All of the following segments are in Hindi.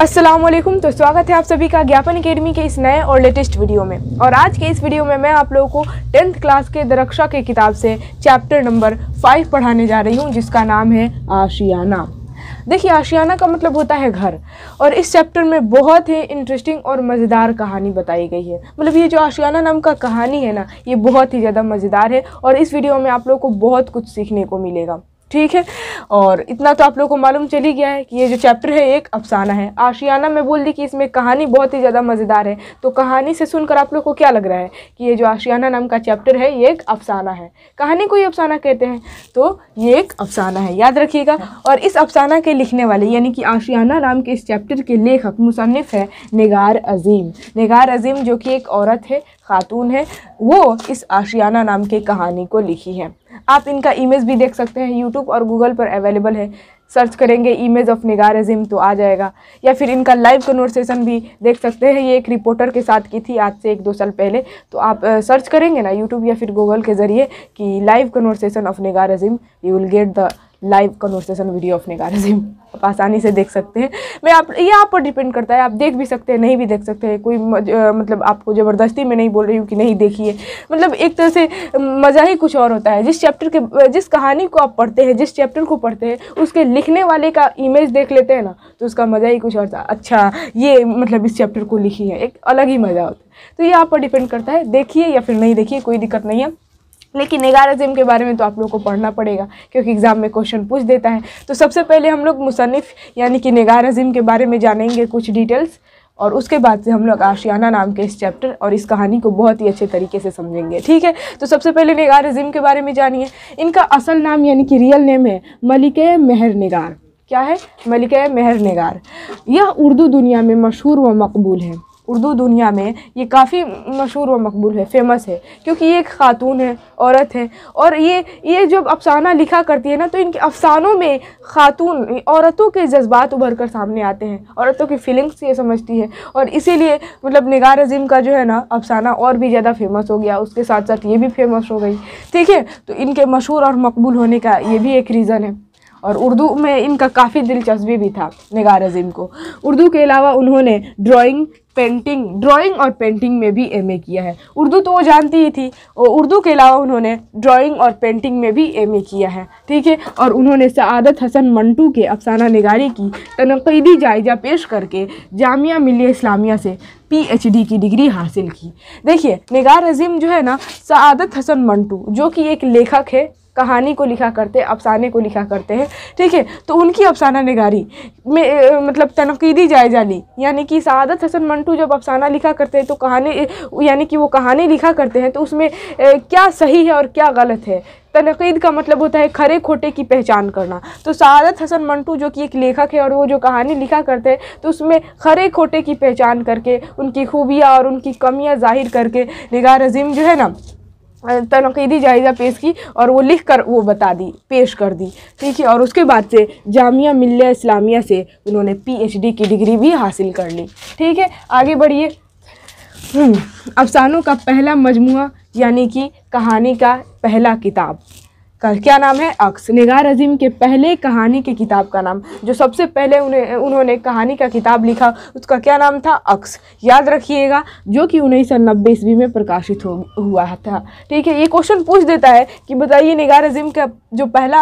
अस्सलाम वालेकुम तो स्वागत है आप सभी का ज्ञापन अकेडमी के इस नए और लेटेस्ट वीडियो में और आज के इस वीडियो में मैं आप लोगों को टेंथ क्लास के दरक्षा के किताब से चैप्टर नंबर फाइव पढ़ाने जा रही हूँ जिसका नाम है आशियाना देखिए आशियाना का मतलब होता है घर और इस चैप्टर में बहुत ही इंटरेस्टिंग और मज़ेदार कहानी बताई गई है मतलब ये जो आशियाना नाम का कहानी है ना ये बहुत ही ज़्यादा मज़ेदार है और इस वीडियो में आप लोग को बहुत कुछ सीखने को मिलेगा ठीक है और इतना तो आप लोगों को मालूम चली गया है कि ये जो चैप्टर है एक अफसाना है आशियाना में बोल दी कि इसमें कहानी बहुत ही ज़्यादा मज़ेदार है तो कहानी से सुनकर आप लोग को क्या लग रहा है कि ये जो आशियाना नाम का चैप्टर है ये एक अफसाना है कहानी को ही अफसाना कहते हैं तो ये एक अफसाना है याद रखिएगा और इस अफसाना के लिखने वाले यानी कि आशियाना नाम के इस चैप्टर के लेखक मुसनफ़ है निगार अजीम निगार अजीम जो कि एक औरत है खातून है वो इस आशियाना नाम की कहानी को लिखी है आप इनका इमेज भी देख सकते हैं यूट्यूब और गूगल पर अवेलेबल है सर्च करेंगे इमेज ऑफ निगार अजीम तो आ जाएगा या फिर इनका लाइव कन्वर्सेशन भी देख सकते हैं ये एक रिपोर्टर के साथ की थी आज से एक दो साल पहले तो आप सर्च करेंगे ना यूट्यूब या फिर गूगल के ज़रिए कि live conversation of Nigar Azeem you will get the live conversation video अपने गाने से आप आसानी से देख सकते हैं मैं आप ये आप पर डिपेंड करता है आप देख भी सकते हैं नहीं भी देख सकते हैं कोई मज, आ, मतलब आपको ज़बरदस्ती में नहीं बोल रही हूँ कि नहीं देखिए मतलब एक तरह से मज़ा ही कुछ और होता है जिस चैप्टर के जिस कहानी को आप पढ़ते हैं जिस चैप्टर को पढ़ते हैं उसके लिखने वाले का इमेज देख लेते हैं ना तो उसका मज़ा ही कुछ और था अच्छा ये मतलब इस चैप्टर को लिखी है एक अलग ही मज़ा होता है तो ये आप पर डिपेंड करता है देखिए या फिर नहीं देखिए कोई दिक्कत नहीं है लेकिन ग्यारह जेम के बारे में तो आप लोगों को पढ़ना पड़ेगा क्योंकि एग्ज़ाम में क्वेश्चन पूछ देता है तो सबसे पहले हम लोग मुसनफ़ यानी कि निगार अजीम के बारे में जानेंगे कुछ डिटेल्स और उसके बाद से हम लोग आशियाना नाम के इस चैप्टर और इस कहानी को बहुत ही अच्छे तरीके से समझेंगे ठीक है तो सबसे पहले निगार अजीम के बारे में जानिए इनका असल नाम यानी कि रियल नेम है मलिक मेहर निगार क्या है मलिक मेहर निगार यह उर्दू दुनिया में मशहूर व मकबूल है उर्दू दुनिया में ये काफ़ी मशहूर व मकबूल है फेमस है क्योंकि ये एक ख़ातून है औरत है और ये ये जब अफसाना लिखा करती है ना तो इनके अफसानों में ख़ातून औरतों के जज्बात उभर कर सामने आते हैं औरतों की फीलिंग्स ये समझती है और इसीलिए मतलब निगार अजीम का जो है ना अफसाना और भी ज़्यादा फेमस हो गया उसके साथ साथ ये भी फेमस हो गई ठीक है तो इनके मशहूर और मकबूल होने का ये भी एक रीज़न है और उर्दू में इनका काफ़ी दिलचस्पी भी था निगार अजीम को उर्दू के अलावा उन्होंने ड्राइंग पेंटिंग ड्राइंग और पेंटिंग में भी एमए किया है उर्दू तो वो जानती ही थी और उर्दू के अलावा उन्होंने ड्राइंग और पेंटिंग में भी एमए किया है ठीक है और उन्होंने सदत हसन मंटू के अफसाना निगारी की तनकीदी जायजा पेश करके जामिया मिलिया इस्लामिया से पीएचडी की डिग्री हासिल की देखिए निगार अजीम जो है ना सदत हसन मंटू जो कि एक लेखक है कहानी को लिखा करते अफसाने को लिखा करते हैं ठीक है तो उनकी अफसाना निगारी में मतलब तनकीदी जायजा ली यानी कि सदत हसन मंटू जब अफसाना लिखा करते हैं तो कहानी यानी कि वो कहानी लिखा करते हैं तो उसमें क्या सही है और क्या गलत है तनकीद का मतलब होता है खरे खोटे की पहचान करना तो सदत हसन मंटू जो कि एक लेखक है और वो जो कहानी लिखा करते हैं तो उसमें खरे खोटे की पहचान करके उनकी खूबियाँ और उनकी कमियाँ जाहिर करके निगार अजीम जो है ना तनकीदी जायज़ा पेश की और वो लिख कर वो बता दी पेश कर दी ठीक है और उसके बाद से जामिया मिल्लिया इस्लामिया से उन्होंने पीएचडी की डिग्री भी हासिल कर ली ठीक है आगे बढ़िए हम्म, अफसानों का पहला मजमू यानी कि कहानी का पहला किताब का क्या नाम है अक्स निगार अजीम के पहले कहानी की किताब का नाम जो सबसे पहले उन्हें उन्होंने कहानी का किताब लिखा उसका क्या नाम था अक्स याद रखिएगा जो कि उन्नीस सौ नब्बे ईस्वी में प्रकाशित हो हुआ था ठीक है ये क्वेश्चन पूछ देता है कि बताइए निगार अजीम का जो पहला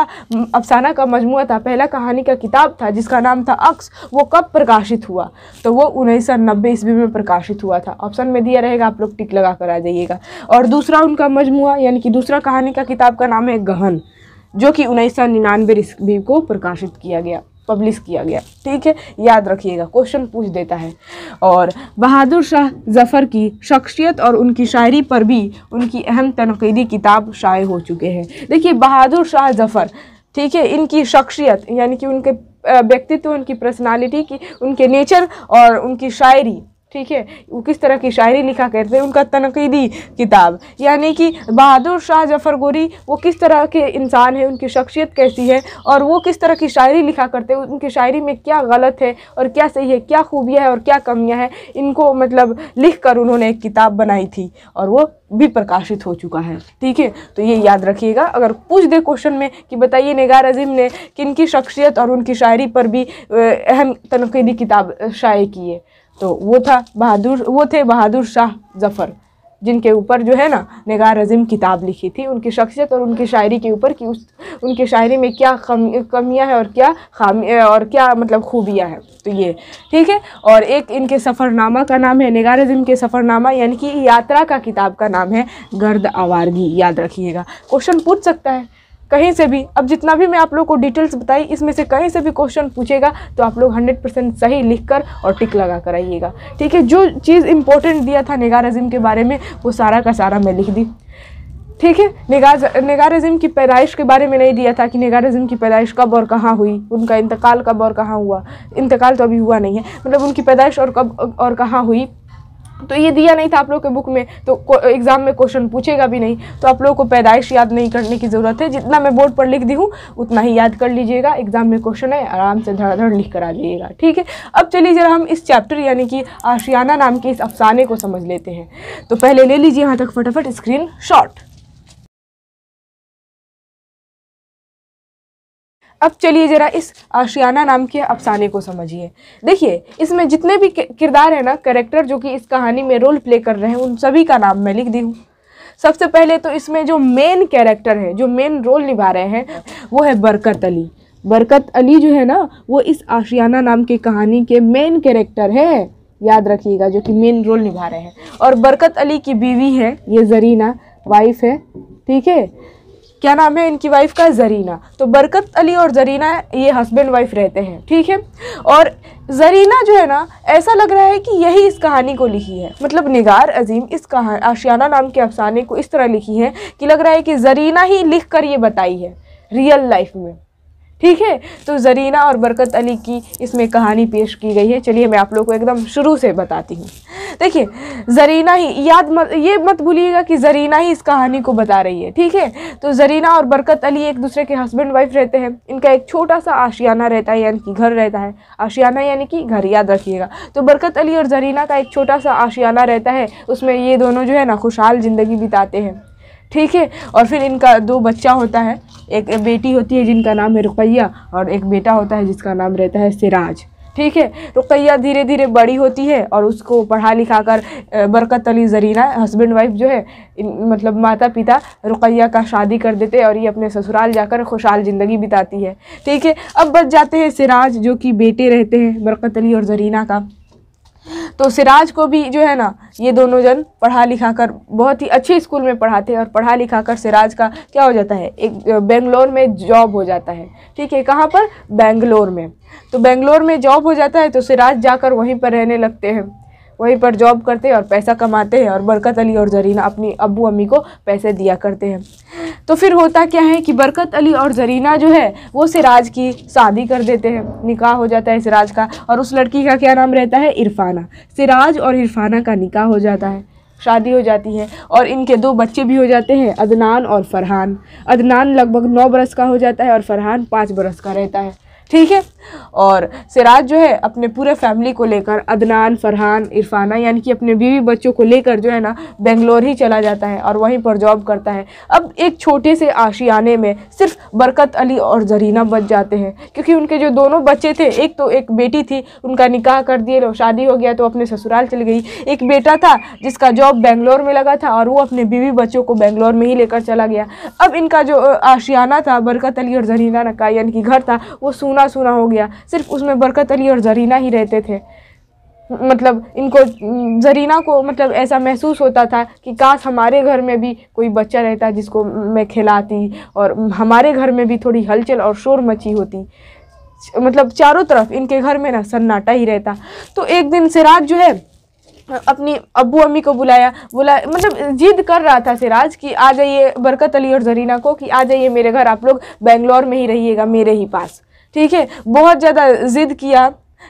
अफसाना का मजमू था पहला कहानी का किताब था जिसका नाम था अक्स वो कब प्रकाशित हुआ तो वो उन्नीस सौ नब्बे ईस्वी में प्रकाशित हुआ था ऑप्शन में दिया रहेगा आप लोग टिक लगा कर आ जाइएगा और दूसरा उनका मजमू यानी कि दूसरा कहानी का किताब का नाम है गहन वाहन जो कि उन्नीस सौ निन्यानवे ईस्वी को प्रकाशित किया गया पब्लिश किया गया ठीक है याद रखिएगा क्वेश्चन पूछ देता है और बहादुर शाह जफ़र की शख्सियत और उनकी शायरी पर भी उनकी अहम तनकीदी किताब शाये हो चुके हैं देखिए बहादुर शाह जफ़र ठीक है इनकी शख्सियत यानी कि उनके व्यक्तित्व उनकी पर्सनालिटी की उनके नेचर और उनकी शायरी ठीक है वो किस तरह की शायरी लिखा करते हैं उनका तनकीदी किताब यानी कि बहादुर शाह जफर गोरी वो किस तरह के इंसान हैं उनकी शख्सियत कैसी है और वो किस तरह की शायरी लिखा करते हैं उनकी शायरी में क्या गलत है और क्या सही है क्या खूबियाँ है और क्या कमियाँ हैं इनको मतलब लिख कर उन्होंने एक किताब बनाई थी और वो भी प्रकाशित हो चुका है ठीक है तो ये याद रखिएगा अगर पूछ दे क्वेश्चन में कि बताइए निगार अजीम ने किन की शख्सियत और उनकी शायरी पर भी अहम तनकीदी किताब शाये की है तो वो था बहादुर वो थे बहादुर शाह जफ़र जिनके ऊपर जो है ना नगार अज़ीम किताब लिखी थी उनकी शख्सियत और उनकी शायरी के ऊपर कि उस उनकी शायरी में क्या कम, कमियां हैं और क्या खामी और क्या मतलब खूबियां हैं तो ये ठीक है और एक इनके सफ़रनामा का नाम है नगार अज़ीम के सफ़रनामा यानी कि यात्रा का किताब का नाम है गर्द आवारगी याद रखिएगा क्वेश्चन पूछ सकता है कहीं से भी अब जितना भी मैं आप लोग को डिटेल्स बताई इसमें से कहीं से भी क्वेश्चन पूछेगा तो आप लोग 100 परसेंट सही लिख कर और टिक लगा कर आइएगा ठीक है जो चीज़ इंपॉर्टेंट दिया था निगार अजीम के बारे में वो सारा का सारा मैं लिख दी ठीक है निगार निगार अजीम की पैदाइश के बारे में नहीं दिया था कि निगार अजीम की पैदाइश कब और कहाँ हुई उनका इंतकाल कब और कहाँ हुआ इंतकाल तो अभी हुआ नहीं है मतलब उनकी पैदाइश और कब और कहाँ हुई तो ये दिया नहीं था आप लोग के बुक में तो एग्ज़ाम में क्वेश्चन पूछेगा भी नहीं तो आप लोगों को पैदाइश याद नहीं करने की ज़रूरत है जितना मैं बोर्ड पर लिख दी हूँ उतना ही याद कर लीजिएगा एग्ज़ाम में क्वेश्चन है आराम से धड़ाधड़ लिख कर आ जाइएगा ठीक है अब चलिए जरा हम इस चैप्टर यानी कि आशियाना नाम के इस अफसाने को समझ लेते हैं तो पहले ले लीजिए यहाँ तक फटाफट स्क्रीन शॉट अब चलिए ज़रा इस आशियाना नाम के अफसाने को समझिए देखिए इसमें जितने भी किरदार हैं ना करेक्टर जो कि इस कहानी में रोल प्ले कर रहे हैं उन सभी का नाम मैं लिख दी हूँ सबसे पहले तो इसमें जो मेन कैरेक्टर है जो मेन रोल निभा रहे हैं वो है बरकत अली बरकत अली जो है ना वो इस आशियाना नाम की कहानी के मेन कैरेक्टर है याद रखिएगा जो कि मेन रोल निभा रहे हैं और बरकत अली की बीवी है ये जरीना वाइफ है ठीक है क्या नाम है इनकी वाइफ का जरीना तो बरकत अली और जरीना ये हस्बैंड वाइफ रहते हैं ठीक है और जरीना जो है ना ऐसा लग रहा है कि यही इस कहानी को लिखी है मतलब निगार अजीम इस कहानी आशियाना नाम के अफसाने को इस तरह लिखी है कि लग रहा है कि जरीना ही लिख कर ये बताई है रियल लाइफ में ठीक है तो ज़रीना और बरकत अली की इसमें कहानी पेश की गई है चलिए मैं आप लोग को एकदम शुरू से बताती हूँ देखिए ज़रीना ही याद मत ये मत भूलिएगा कि ज़रीना ही इस कहानी को बता रही है ठीक है तो ज़रीना और बरकत अली एक दूसरे के हस्बैंड वाइफ रहते हैं इनका एक छोटा सा आशियाना रहता है यानी कि घर रहता है आशियाना यानी कि घर याद रखिएगा तो बरकत अली और ज़रीना का एक छोटा सा आशियाना रहता है उसमें ये दोनों जो है ना खुशहाल ज़िंदगी बिताते हैं ठीक है और फिर इनका दो बच्चा होता है एक बेटी होती है जिनका नाम है रुकैया और एक बेटा होता है जिसका नाम रहता है सिराज ठीक है रुकैया धीरे धीरे बड़ी होती है और उसको पढ़ा लिखा कर बरकत अली जरीना हस्बैंड वाइफ जो है इन, मतलब माता पिता रुकैया का शादी कर देते हैं और ये अपने ससुराल जाकर खुशहाल ज़िंदगी बिताती है ठीक है अब बच जाते हैं सिराज जो कि बेटे रहते हैं बरकत अली और जरीना का तो सिराज को भी जो है ना ये दोनों जन पढ़ा लिखा कर बहुत ही अच्छे स्कूल में पढ़ाते हैं और पढ़ा लिखा कर सिराज का क्या हो जाता है एक बेंगलोर में जॉब हो जाता है ठीक है कहाँ पर बेंगलोर में तो बेंगलोर में जॉब हो जाता है तो सिराज जाकर वहीं पर रहने लगते हैं वहीं पर जॉब करते हैं और पैसा कमाते हैं और बरकत अली और जरीना अपनी अबू अम्मी को पैसे दिया करते हैं तो फिर होता क्या है कि बरकत अली और जरीना जो है वो सिराज की शादी कर देते हैं निकाह हो जाता है सिराज का और उस लड़की का क्या नाम रहता है इरफाना सिराज और इरफाना का निकाह हो जाता है शादी हो जाती है और इनके दो बच्चे भी हो जाते हैं अदनान और फरहान अदनान लगभग नौ बरस का हो जाता है और फरहान पाँच बरस का रहता है ठीक है और सिराज जो है अपने पूरे फैमिली को लेकर अदनान फरहान इरफाना यानी कि अपने बीवी बच्चों को लेकर जो है ना बेंगलोर ही चला जाता है और वहीं पर जॉब करता है अब एक छोटे से आशियाने में सिर्फ बरकत अली और जरीना बच जाते हैं क्योंकि उनके जो दोनों बच्चे थे एक तो एक बेटी थी उनका निकाह कर दिए शादी हो गया तो अपने ससुराल चली गई एक बेटा था जिसका जॉब बेंगलोर में लगा था और वो अपने बीवी बच्चों को बेंगलोर में ही लेकर चला गया अब इनका जो आशियाना था बरकत अली और जरीना नका यानी कि घर था वो सूना सूना सूना हो गया सिर्फ उसमें बरकत अली और जरीना ही रहते थे मतलब इनको जरीना को मतलब ऐसा महसूस होता था कि काश हमारे घर में भी कोई बच्चा रहता जिसको मैं खिलाती और हमारे घर में भी थोड़ी हलचल और शोर मची होती मतलब चारों तरफ इनके घर में ना सन्नाटा ही रहता तो एक दिन सिराज जो है अपनी अबू अम्मी को बुलाया बुला मतलब जिद कर रहा था सिराज कि आ जाइए बरकत अली और जरीना को कि आ जाइए मेरे घर आप लोग बेंगलोर में ही रहिएगा मेरे ही पास ठीक है बहुत ज़्यादा ज़िद किया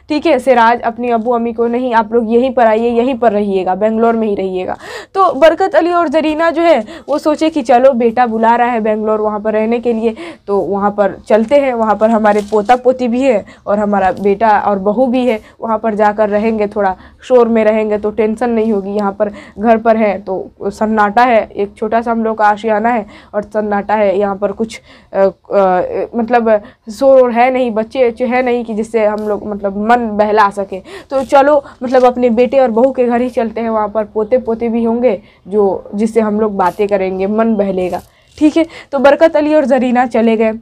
ठीक है सिराज अपनी अबू अम्मी को नहीं आप लोग यहीं पर आइए यहीं पर रहिएगा बेंगलोर में ही रहिएगा तो बरकत अली और जरीना जो है वो सोचे कि चलो बेटा बुला रहा है बेंगलोर वहाँ पर रहने के लिए तो वहाँ पर चलते हैं वहाँ पर हमारे पोता पोती भी है और हमारा बेटा और बहू भी है वहाँ पर जाकर रहेंगे थोड़ा शोर में रहेंगे तो टेंसन नहीं होगी यहाँ पर घर पर है तो सन्नाटा है एक छोटा सा हम लोग का आशियाना है और सन्नाटा है यहाँ पर कुछ आ, आ, मतलब शोर है नहीं बच्चे है नहीं कि जिससे हम लोग मतलब मन बहला सके तो चलो मतलब अपने बेटे और बहू के घर ही चलते हैं वहाँ पर पोते पोते भी होंगे जो जिससे हम लोग बातें करेंगे मन बहलेगा ठीक है तो बरकत अली और जरीना चले गए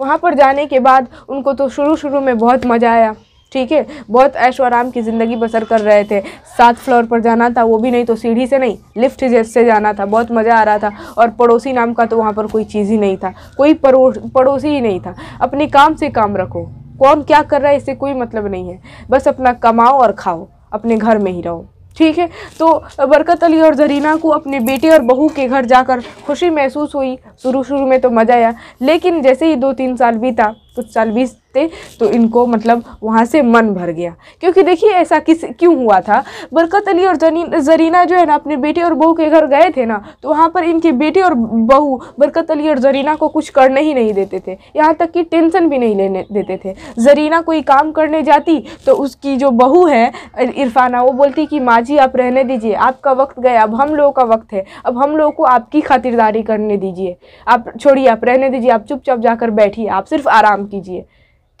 वहाँ पर जाने के बाद उनको तो शुरू शुरू में बहुत मज़ा आया ठीक है बहुत ऐश और आराम की ज़िंदगी बसर कर रहे थे सात फ्लोर पर जाना था वो भी नहीं तो सीढ़ी से नहीं लिफ्ट जैसे जाना था बहुत मज़ा आ रहा था और पड़ोसी नाम का तो वहाँ पर कोई चीज़ ही नहीं था कोई पड़ोसी ही नहीं था अपने काम से काम रखो कौन क्या कर रहा है इससे कोई मतलब नहीं है बस अपना कमाओ और खाओ अपने घर में ही रहो ठीक है तो बरकत अली और जरीना को अपने बेटे और बहू के घर जाकर खुशी महसूस हुई शुरू शुरू में तो मज़ा आया लेकिन जैसे ही दो तीन साल बीता कुछ साल थे तो इनको मतलब वहाँ से मन भर गया क्योंकि देखिए ऐसा किस क्यों हुआ था बरकत अली और जरीना जो है ना अपने बेटे और बहू के घर गए थे ना तो वहाँ पर इनके बेटे और बहू बरकत अली और जरीना को कुछ करने ही नहीं देते थे यहाँ तक कि टेंशन भी नहीं लेने देते थे जरीना कोई काम करने जाती तो उसकी जो बहू है इरफाना वो बोलती कि माँ जी आप रहने दीजिए आपका वक्त गया अब हम लोगों का वक्त है अब हम लोगों को आपकी खातिरदारी करने दीजिए आप छोड़िए आप रहने दीजिए आप चुपचाप जाकर बैठिए आप सिर्फ आराम काम कीजिए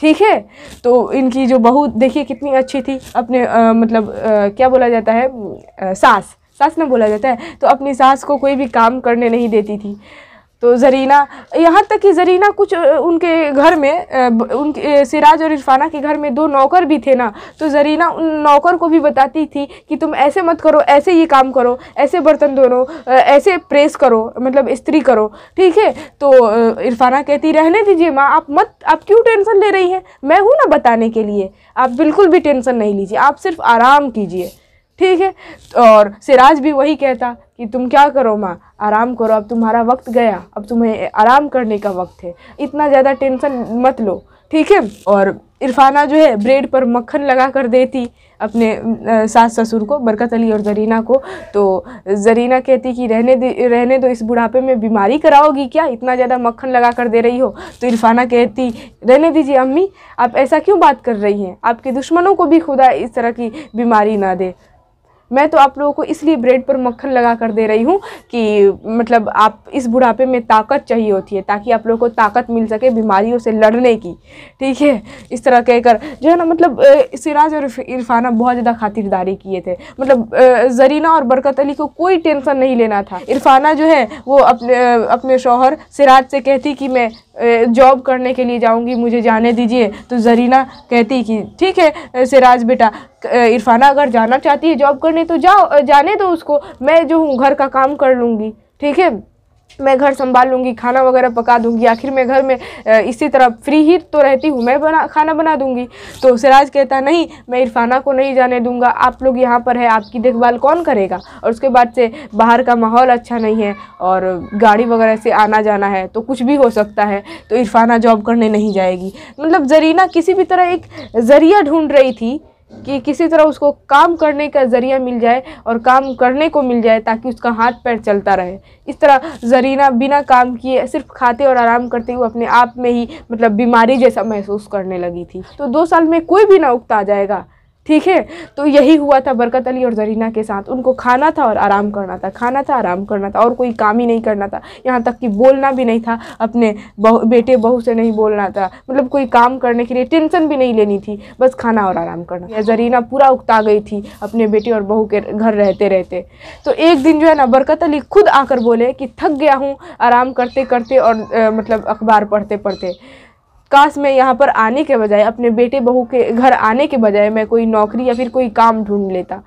ठीक है तो इनकी जो बहू देखिए कितनी अच्छी थी अपने आ, मतलब आ, क्या बोला जाता है आ, सास सास ना बोला जाता है तो अपनी सास को कोई भी काम करने नहीं देती थी तो जरीना यहाँ तक कि जरीना कुछ उनके घर में उनके सिराज और इरफाना के घर में दो नौकर भी थे ना तो जरीना उन नौकर को भी बताती थी कि तुम ऐसे मत करो ऐसे ये काम करो ऐसे बर्तन धोनो ऐसे प्रेस करो मतलब इस्त्री करो ठीक है तो इरफाना कहती रहने दीजिए माँ आप मत आप क्यों टेंशन ले रही हैं मैं हूँ ना बताने के लिए आप बिल्कुल भी टेंशन नहीं लीजिए आप सिर्फ आराम कीजिए ठीक है और सिराज भी वही कहता कि तुम क्या करो माँ आराम करो अब तुम्हारा वक्त गया अब तुम्हें आराम करने का वक्त है इतना ज़्यादा टेंशन मत लो ठीक है और इरफाना जो है ब्रेड पर मक्खन लगा कर देती अपने सास ससुर को बरकत अली और जरीना को तो जरीना कहती कि रहने दे रहने दो इस बुढ़ापे में बीमारी कराओगी क्या इतना ज़्यादा मक्खन लगा कर दे रही हो तो इरफाना कहती रहने दीजिए अम्मी आप ऐसा क्यों बात कर रही हैं आपके दुश्मनों को भी खुदा इस तरह की बीमारी ना दे मैं तो आप लोगों को इसलिए ब्रेड पर मक्खन लगा कर दे रही हूँ कि मतलब आप इस बुढ़ापे में ताकत चाहिए होती है ताकि आप लोगों को ताकत मिल सके बीमारियों से लड़ने की ठीक है इस तरह कहकर जो है ना मतलब सिराज और इरफाना बहुत ज़्यादा खातिरदारी किए थे मतलब जरीना और बरकत अली को कोई टेंशन नहीं लेना था इरफाना जो है वो अपने अपने शोहर सिराज से कहती कि मैं जॉब करने के लिए जाऊंगी मुझे जाने दीजिए तो जरीना कहती कि ठीक है सिराज बेटा इरफाना अगर जाना चाहती है जॉब करने तो जाओ जाने दो उसको मैं जो हूँ घर का काम कर लूँगी ठीक है मैं घर संभाल लूँगी खाना वगैरह पका दूँगी आखिर मैं घर में इसी तरह फ्री ही तो रहती हूँ मैं बना खाना बना दूँगी तो सिराज कहता नहीं मैं इरफाना को नहीं जाने दूँगा आप लोग यहाँ पर है आपकी देखभाल कौन करेगा और उसके बाद से बाहर का माहौल अच्छा नहीं है और गाड़ी वगैरह से आना जाना है तो कुछ भी हो सकता है तो इरफाना जॉब करने नहीं जाएगी मतलब जरीना किसी भी तरह एक ज़रिया ढूँढ रही थी कि किसी तरह उसको काम करने का ज़रिया मिल जाए और काम करने को मिल जाए ताकि उसका हाथ पैर चलता रहे इस तरह जरीना बिना काम किए सिर्फ खाते और आराम करते हुए अपने आप में ही मतलब बीमारी जैसा महसूस करने लगी थी तो दो साल में कोई भी ना उगता जाएगा ठीक है तो यही हुआ था बरकत अली और जरीना के साथ उनको खाना था और आराम करना था खाना था आराम करना था और कोई काम ही नहीं करना था यहाँ तक कि बोलना भी नहीं था अपने बहु बेटे बहू से नहीं बोलना था मतलब कोई काम करने के लिए टेंशन भी नहीं लेनी थी बस खाना और आराम करना जरीना पूरा उगता गई थी अपने बेटे और बहू के घर रहते रहते तो एक दिन जो है ना बरकत अली खुद आकर बोले कि थक गया हूँ आराम करते करते और आ, मतलब अखबार पढ़ते पढ़ते काश मैं यहाँ पर आने के बजाय अपने बेटे बहू के घर आने के बजाय मैं कोई नौकरी या फिर कोई काम ढूंढ लेता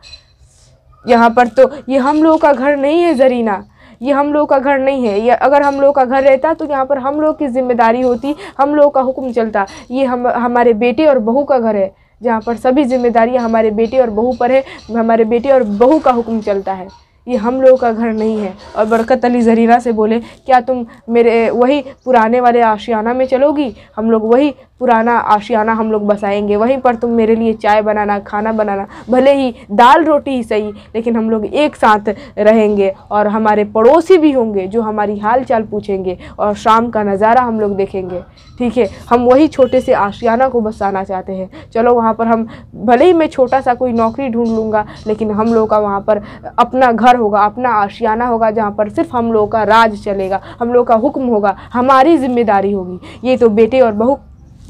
यहाँ पर तो ये हम लोगों का घर नहीं है जरीना ये हम लोगों का घर नहीं है ये अगर हम लोग का घर रहता तो यहाँ पर हम लोग की जिम्मेदारी होती हम लोगों का हुक्म चलता ये हम हमारे बेटे और बहू का घर है जहाँ पर सभी जिम्मेदारियाँ हमारे बेटे और बहू पर है हमारे बेटे और बहू का हुक्म चलता है ये हम लोगों का घर नहीं है और बरकत अली जरीरा से बोले क्या तुम मेरे वही पुराने वाले आशियाना में चलोगी हम लोग वही पुराना आशियाना हम लोग बसाएंगे वहीं पर तुम मेरे लिए चाय बनाना खाना बनाना भले ही दाल रोटी ही सही लेकिन हम लोग एक साथ रहेंगे और हमारे पड़ोसी भी होंगे जो हमारी हाल चाल पूछेंगे और शाम का नज़ारा हम लोग देखेंगे ठीक है हम वही छोटे से आशियाना को बसाना चाहते हैं चलो वहाँ पर हम भले ही मैं छोटा सा कोई नौकरी ढूँढ लूँगा लेकिन हम लोग का वहाँ पर अपना घर दरबार होगा अपना आशियाना होगा जहाँ पर सिर्फ हम लोगों का राज चलेगा हम लोगों का हुक्म होगा हमारी जिम्मेदारी होगी ये तो बेटे और बहू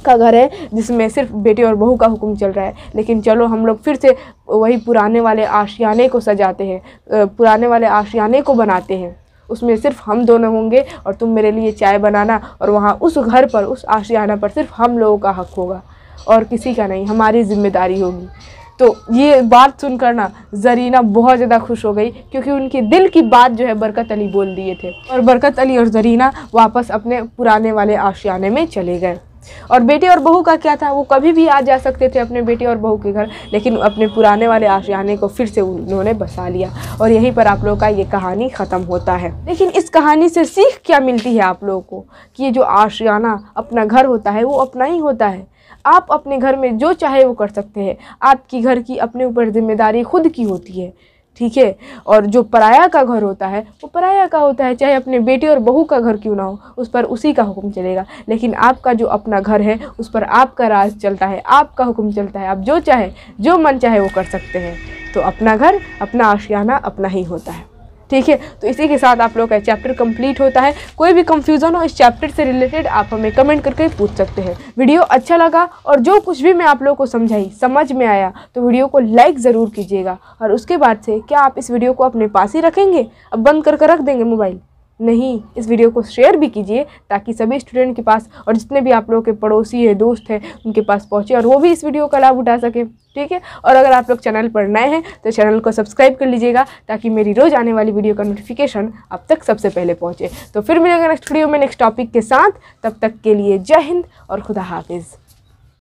का घर है जिसमें सिर्फ बेटे और बहू का हुक्म चल रहा है लेकिन चलो हम लोग फिर से वही पुराने वाले आशियाने को सजाते हैं पुराने वाले आशियाने को बनाते हैं उसमें सिर्फ हम दोनों होंगे और तुम मेरे लिए चाय बनाना और वहाँ उस घर पर उस आशियाना पर सिर्फ हम लोगों का हक होगा और किसी का नहीं हमारी जिम्मेदारी होगी तो ये बात सुनकर ना जरीना बहुत ज़्यादा खुश हो गई क्योंकि उनके दिल की बात जो है बरकत अली बोल दिए थे और बरकत अली और जरीना वापस अपने पुराने वाले आशियाने में चले गए और बेटे और बहू का क्या था वो कभी भी आ जा सकते थे अपने बेटे और बहू के घर लेकिन अपने पुराने वाले आशियाने को फिर से उन्होंने बसा लिया और यहीं पर आप लोगों का ये कहानी ख़त्म होता है लेकिन इस कहानी से सीख क्या मिलती है आप लोगों को कि ये जो आशियाना अपना घर होता है वो अपना ही होता है आप अपने घर में जो चाहे वो कर सकते हैं आपकी घर की अपने ऊपर जिम्मेदारी खुद की होती है ठीक है और जो पराया का घर होता है वो पराया का होता है चाहे अपने बेटे और बहू का घर क्यों ना हो उस पर उसी का हुक्म चलेगा लेकिन आपका जो अपना घर है उस पर आपका राज चलता है आपका हुक्म चलता है आप जो चाहे जो मन चाहे वो कर सकते हैं तो अपना घर अपना आशियाना अपना ही होता है ठीक है तो इसी के साथ आप लोग का चैप्टर कंप्लीट होता है कोई भी कंफ्यूजन हो इस चैप्टर से रिलेटेड आप हमें कमेंट करके पूछ सकते हैं वीडियो अच्छा लगा और जो कुछ भी मैं आप लोगों को समझाई समझ में आया तो वीडियो को लाइक ज़रूर कीजिएगा और उसके बाद से क्या आप इस वीडियो को अपने पास ही रखेंगे अब बंद करके कर रख देंगे मोबाइल नहीं इस वीडियो को शेयर भी कीजिए ताकि सभी स्टूडेंट के पास और जितने भी आप लोगों के पड़ोसी हैं दोस्त हैं उनके पास पहुँचे और वो भी इस वीडियो का लाभ उठा सकें ठीक है और अगर आप लोग चैनल पर नए हैं तो चैनल को सब्सक्राइब कर लीजिएगा ताकि मेरी रोज़ आने वाली वीडियो का नोटिफिकेशन अब तक सबसे पहले पहुँचे तो फिर मिलेगा नेक्स्ट वीडियो में नेक्स्ट टॉपिक के साथ तब तक के लिए जय हिंद और खुदा हाफिज़